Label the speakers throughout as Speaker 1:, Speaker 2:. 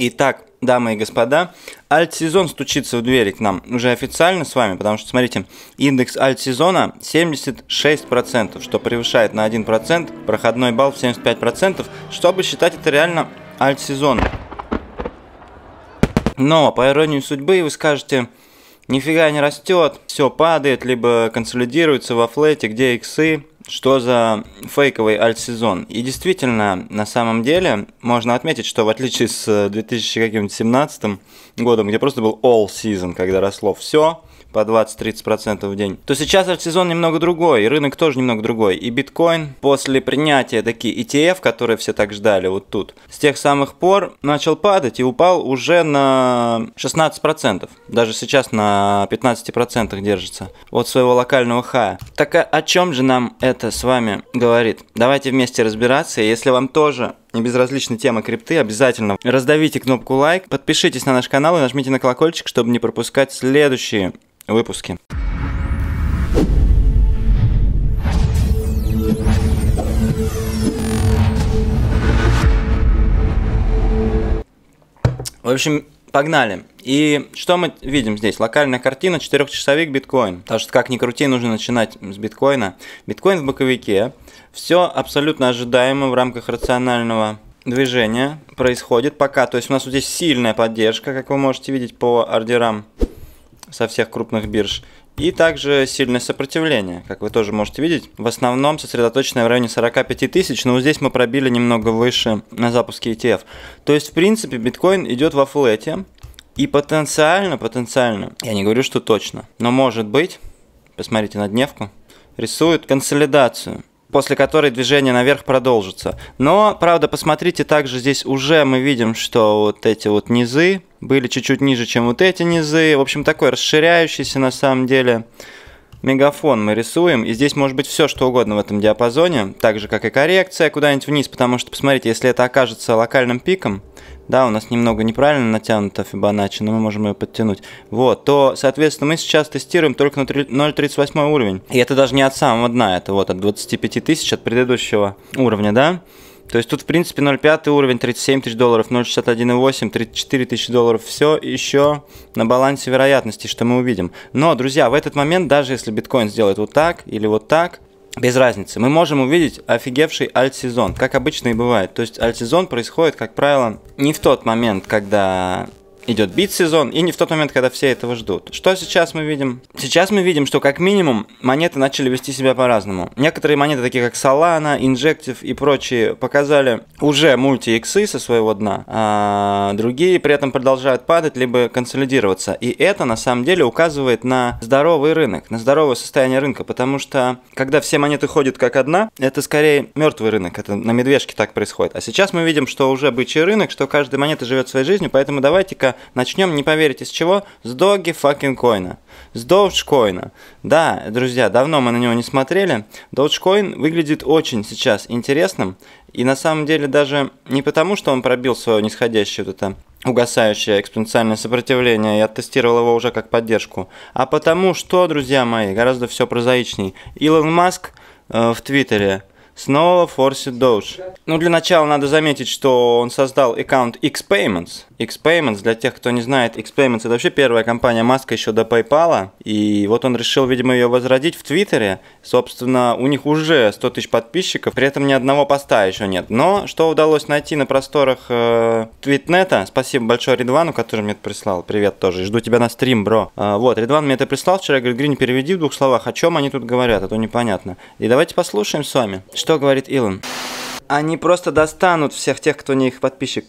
Speaker 1: Итак, дамы и господа, альт-сезон стучится в двери к нам уже официально с вами, потому что, смотрите, индекс альт-сезона 76%, что превышает на 1% проходной балл в 75%, чтобы считать это реально альт-сезоном. Но, по иронии судьбы, вы скажете, нифига не растет, все падает, либо консолидируется во флете, где иксы, что за фейковый альт-сезон. И действительно, на самом деле, можно отметить, что в отличие с 2017 э, годом, где просто был all season, когда росло все, по 20-30% в день, то сейчас этот сезон немного другой, и рынок тоже немного другой. И биткоин после принятия таких ETF, которые все так ждали вот тут, с тех самых пор начал падать и упал уже на 16%. Даже сейчас на 15% держится от своего локального хая. Так а о чем же нам это с вами говорит? Давайте вместе разбираться. Если вам тоже не безразлична тема крипты, обязательно раздавите кнопку лайк, подпишитесь на наш канал и нажмите на колокольчик, чтобы не пропускать следующие выпуске. В общем, погнали. И что мы видим здесь? Локальная картина, четырехчасовик биткоин. Потому что как ни крути, нужно начинать с биткоина. Биткоин в боковике. Все абсолютно ожидаемо в рамках рационального движения происходит пока. То есть у нас вот здесь сильная поддержка, как вы можете видеть по ордерам со всех крупных бирж. И также сильное сопротивление, как вы тоже можете видеть. В основном сосредоточенное в районе 45 тысяч, но здесь мы пробили немного выше на запуске ETF. То есть, в принципе, биткоин идет во флете. И потенциально, потенциально, я не говорю, что точно, но может быть, посмотрите на дневку, рисует консолидацию после которой движение наверх продолжится. Но, правда, посмотрите, также здесь уже мы видим, что вот эти вот низы были чуть-чуть ниже, чем вот эти низы. В общем, такой расширяющийся на самом деле мегафон мы рисуем, и здесь может быть все, что угодно в этом диапазоне, так же, как и коррекция куда-нибудь вниз, потому что, посмотрите, если это окажется локальным пиком, да, у нас немного неправильно натянута Fibonacci, но мы можем ее подтянуть, вот, то, соответственно, мы сейчас тестируем только на 0.38 уровень, и это даже не от самого дна, это вот от 25 тысяч, от предыдущего уровня, да, то есть тут, в принципе, 0,5 уровень, 37 тысяч долларов, 0,61,8, 34 тысячи долларов. Все еще на балансе вероятности, что мы увидим. Но, друзья, в этот момент, даже если биткоин сделает вот так или вот так, без разницы, мы можем увидеть офигевший альт-сезон, как обычно и бывает. То есть альт-сезон происходит, как правило, не в тот момент, когда идет бит-сезон, и не в тот момент, когда все этого ждут. Что сейчас мы видим? Сейчас мы видим, что как минимум монеты начали вести себя по-разному. Некоторые монеты, такие как Solana, Injective и прочие, показали уже мульти-иксы со своего дна, а другие при этом продолжают падать, либо консолидироваться. И это на самом деле указывает на здоровый рынок, на здоровое состояние рынка, потому что когда все монеты ходят как одна, это скорее мертвый рынок, это на медвежке так происходит. А сейчас мы видим, что уже бычий рынок, что каждая монета живет своей жизнью, поэтому давайте-ка начнем, не поверите с чего, с Доги Fucking Coin. С Dogecoin. Да, друзья, давно мы на него не смотрели. Dogecoin выглядит очень сейчас интересным. И на самом деле даже не потому, что он пробил свое нисходящее вот это угасающее экспоненциальное сопротивление, я тестировал его уже как поддержку, а потому что, друзья мои, гораздо все прозаичней. Илон Маск э, в Твиттере снова форсит Doge. Ну, для начала надо заметить, что он создал аккаунт X Payments, Xpayments, для тех, кто не знает, Xpayments это вообще первая компания Маска еще до PayPal, и вот он решил, видимо, ее возродить в Твиттере. Собственно, у них уже 100 тысяч подписчиков, при этом ни одного поста еще нет. Но что удалось найти на просторах э, Твитнета, спасибо большое Ридвану, который мне это прислал, привет тоже, жду тебя на стрим, бро. Э, вот, Ридван мне это прислал вчера, говорит, Грин, переведи в двух словах, о чем они тут говорят, а то непонятно. И давайте послушаем с вами, что говорит Илон. Они просто достанут всех тех, кто не их подписчик.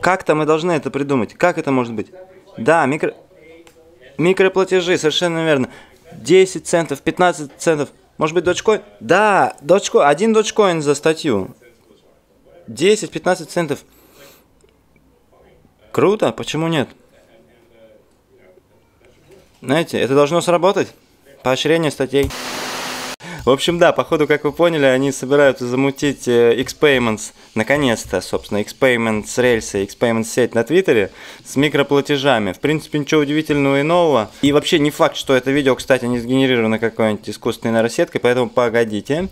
Speaker 1: Как-то мы должны это придумать. Как это может быть? Да, микро... микроплатежи, совершенно верно. 10 центов, 15 центов. Может быть, дочкоин? Да, дочко... один дочкоин за статью. 10-15 центов. Круто, почему нет? Знаете, это должно сработать. Поощрение статей. В общем, да, походу, как вы поняли, они собираются замутить э, X-Payments наконец-то, собственно, Xpayment с рельса, Xpayment сеть на Твиттере с микроплатежами. В принципе, ничего удивительного и нового. И вообще не факт, что это видео, кстати, не сгенерировано какой-нибудь искусственной нейросеткой, поэтому погодите.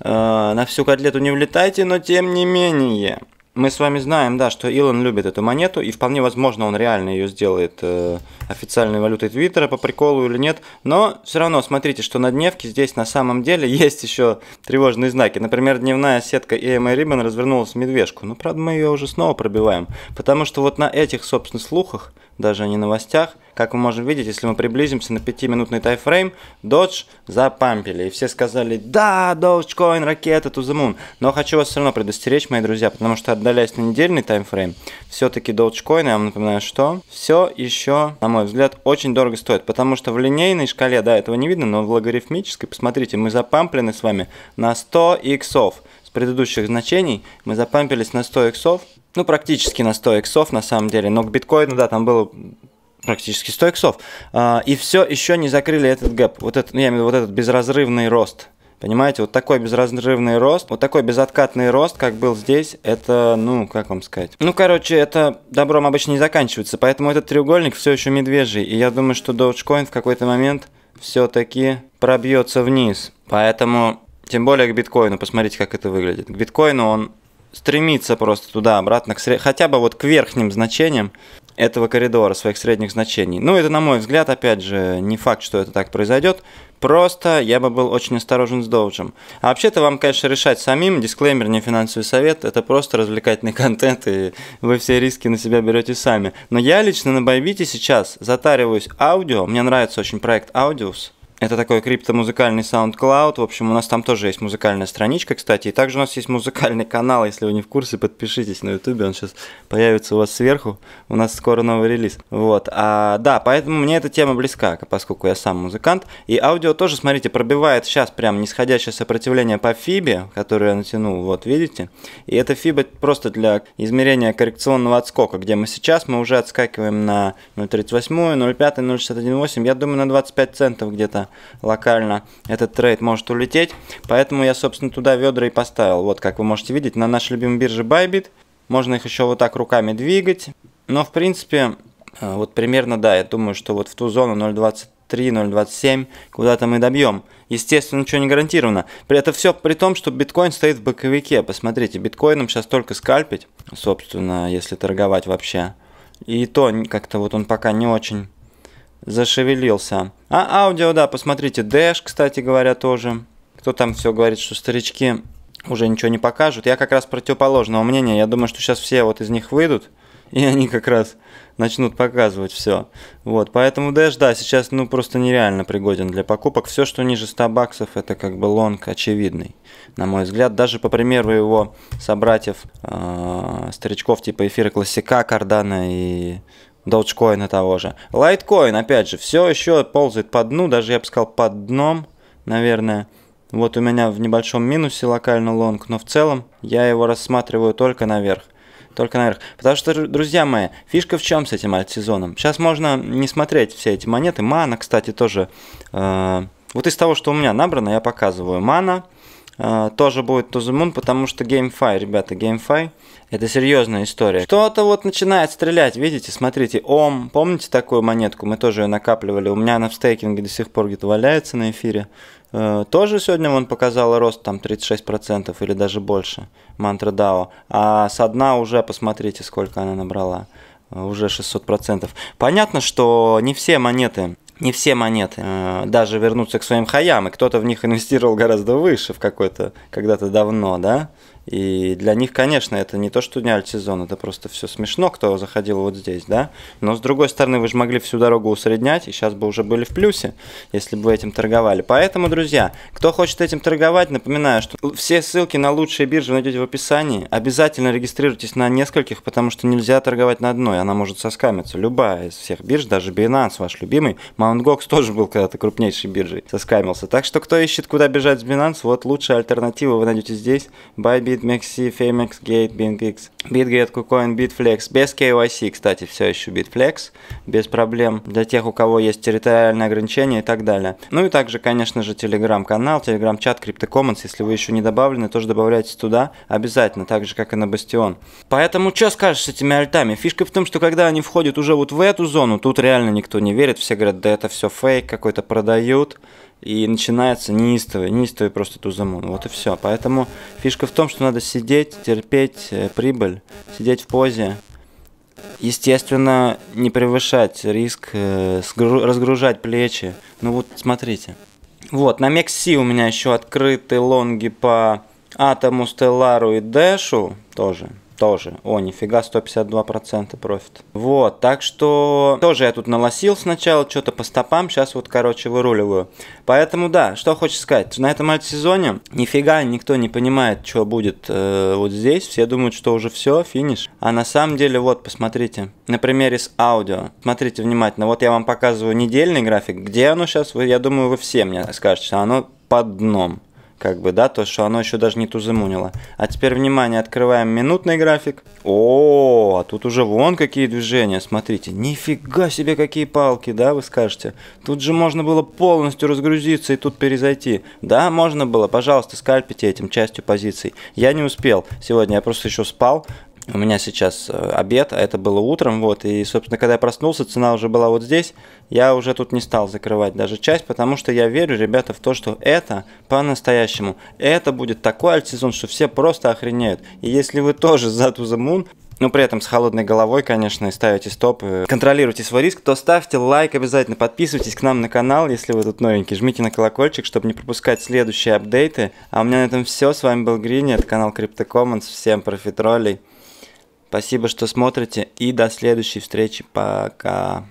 Speaker 1: Э, на всю котлету не влетайте, но тем не менее. Мы с вами знаем, да, что Илон любит эту монету, и вполне возможно, он реально ее сделает э, официальной валютой Твиттера по приколу или нет. Но все равно смотрите, что на дневке здесь на самом деле есть еще тревожные знаки. Например, дневная сетка EMA Ribbon развернулась в медвежку. Но ну, правда мы ее уже снова пробиваем. Потому что вот на этих, собственно, слухах, даже не новостях, как мы можем видеть, если мы приблизимся на 5-минутный тайфрейм, Dodge запампили. И все сказали, да, Dogecoin, ракета, to the moon. Но хочу вас все равно предостеречь, мои друзья, потому что отдаляясь на недельный таймфрейм, все-таки Dogecoin, я вам напоминаю, что все еще, на мой взгляд, очень дорого стоит. Потому что в линейной шкале, да, этого не видно, но в логарифмической, посмотрите, мы запамплены с вами на 100 иксов. С предыдущих значений мы запампились на 100 иксов, ну, практически на 100 иксов, на самом деле. Но к биткоину, да, там было практически 100 иксов. А, и все еще не закрыли этот гэп, вот этот, ну, я имею в виду вот этот безразрывный рост. Понимаете, вот такой безразрывный рост, вот такой безоткатный рост, как был здесь, это, ну, как вам сказать? Ну, короче, это добром обычно не заканчивается, поэтому этот треугольник все еще медвежий, и я думаю, что Dogecoin в какой-то момент все-таки пробьется вниз. Поэтому, тем более к биткоину, посмотрите, как это выглядит. К биткоину он стремится просто туда-обратно, сред... хотя бы вот к верхним значениям, этого коридора, своих средних значений. Ну, это, на мой взгляд, опять же, не факт, что это так произойдет. Просто я бы был очень осторожен с доуджем. А вообще-то вам, конечно, решать самим. Дисклеймер, не финансовый совет. Это просто развлекательный контент, и вы все риски на себя берете сами. Но я лично на Байбите сейчас затариваюсь аудио. Мне нравится очень проект Audius. Это такой крипто-музыкальный SoundCloud. В общем, у нас там тоже есть музыкальная страничка, кстати. И также у нас есть музыкальный канал. Если вы не в курсе, подпишитесь на YouTube. Он сейчас появится у вас сверху. У нас скоро новый релиз. Вот. А, да, поэтому мне эта тема близка, поскольку я сам музыкант. И аудио тоже, смотрите, пробивает сейчас прям нисходящее сопротивление по фибе, которое я натянул. Вот, видите? И эта фиба просто для измерения коррекционного отскока, где мы сейчас, мы уже отскакиваем на 0.38, 0.5, 0.61.8. Я думаю, на 25 центов где-то локально этот трейд может улететь. Поэтому я, собственно, туда ведра и поставил. Вот, как вы можете видеть, на нашей любимой бирже Bybit. Можно их еще вот так руками двигать. Но, в принципе, э, вот примерно, да, я думаю, что вот в ту зону 0.23, 0.27 куда-то мы добьем. Естественно, ничего не гарантировано. При Это все при том, что биткоин стоит в боковике. Посмотрите, биткоином сейчас только скальпить, собственно, если торговать вообще. И то как-то вот он пока не очень зашевелился. А аудио, да, посмотрите, Dash, кстати говоря, тоже. Кто там все говорит, что старички уже ничего не покажут. Я как раз противоположного мнения. Я думаю, что сейчас все вот из них выйдут, и они как раз начнут показывать все. Вот, поэтому Dash, да, сейчас ну просто нереально пригоден для покупок. Все, что ниже 100 баксов, это как бы лонг очевидный, на мой взгляд. Даже по примеру его собратьев, э, старичков типа эфира классика, Кардана и Dogecoin того же. Лайткоин, опять же, все еще ползает по дну, даже я бы сказал под дном, наверное. Вот у меня в небольшом минусе локально лонг, но в целом я его рассматриваю только наверх. Только наверх. Потому что, друзья мои, фишка в чем с этим альтсезоном? Сейчас можно не смотреть все эти монеты. Мана, кстати, тоже... Э, вот из того, что у меня набрано, я показываю. Мана, а, тоже будет To The Moon, потому что GameFi, ребята, GameFi – это серьезная история. Что-то вот начинает стрелять, видите, смотрите, ОМ, помните такую монетку? Мы тоже ее накапливали, у меня она в стейкинге до сих пор где-то валяется на эфире. Э, тоже сегодня он показал рост там 36% или даже больше, мантра дао, А с дна уже посмотрите, сколько она набрала э, уже 600%. Понятно, что не все монеты не все монеты э, даже вернутся к своим хаям, и кто-то в них инвестировал гораздо выше в какое-то когда-то давно, да, и для них, конечно, это не то, что не альт-сезон, это просто все смешно, кто заходил вот здесь, да. Но с другой стороны, вы же могли всю дорогу усреднять, и сейчас бы уже были в плюсе, если бы вы этим торговали. Поэтому, друзья, кто хочет этим торговать, напоминаю, что все ссылки на лучшие биржи найдете в описании. Обязательно регистрируйтесь на нескольких, потому что нельзя торговать на одной, она может соскамиться. Любая из всех бирж, даже Binance, ваш любимый. Mount Gox тоже был когда-то крупнейшей биржей, соскамился. Так что, кто ищет, куда бежать с Binance, вот лучшая альтернатива вы найдете здесь. Bybit BitMEX-C, Famex Gate, BingX, BitGate, KuCoin, BitFlex. Без KYC, кстати, все еще BitFlex, без проблем для тех, у кого есть территориальные ограничения и так далее. Ну и также, конечно же, телеграм-канал, телеграм-чат CryptoCommons, если вы еще не добавлены, тоже добавляйтесь туда обязательно, так же, как и на Бастион. Поэтому, что скажешь с этими альтами? Фишка в том, что когда они входят уже вот в эту зону, тут реально никто не верит, все говорят, да это все фейк какой-то, продают, и начинается неистовый, неистовый просто тузамун. Вот и все. Поэтому фишка в том, что надо сидеть, терпеть э, прибыль, сидеть в позе. Естественно, не превышать риск, э, сгру- разгружать плечи. Ну вот, смотрите. Вот, на Мекси у меня еще открыты лонги по Атому, Стеллару и Дэшу тоже тоже. О, нифига, 152% профит. Вот, так что тоже я тут налосил сначала, что-то по стопам, сейчас вот, короче, выруливаю. Поэтому, да, что хочешь сказать, на этом альт-сезоне нифига никто не понимает, что будет э, вот здесь, все думают, что уже все, финиш. А на самом деле, вот, посмотрите, на примере с аудио, смотрите внимательно, вот я вам показываю недельный график, где оно сейчас, вы, я думаю, вы все мне скажете, оно под дном как бы, да, то, что оно еще даже не тузымунило. А теперь, внимание, открываем минутный график. О, а тут уже вон какие движения, смотрите, нифига себе какие палки, да, вы скажете. Тут же можно было полностью разгрузиться и тут перезайти. Да, можно было, пожалуйста, скальпите этим частью позиций. Я не успел сегодня, я просто еще спал, у меня сейчас э, обед, а это было утром, вот, и, собственно, когда я проснулся, цена уже была вот здесь, я уже тут не стал закрывать даже часть, потому что я верю, ребята, в то, что это по-настоящему, это будет такой альтсезон, что все просто охренеют, и если вы тоже за Тузамун, но ну, при этом с холодной головой, конечно, и ставите стоп, и э, контролируйте свой риск, то ставьте лайк обязательно, подписывайтесь к нам на канал, если вы тут новенький, жмите на колокольчик, чтобы не пропускать следующие апдейты. А у меня на этом все, с вами был Грини, это канал CryptoCommons, всем профитролей. Спасибо, что смотрите, и до следующей встречи. Пока.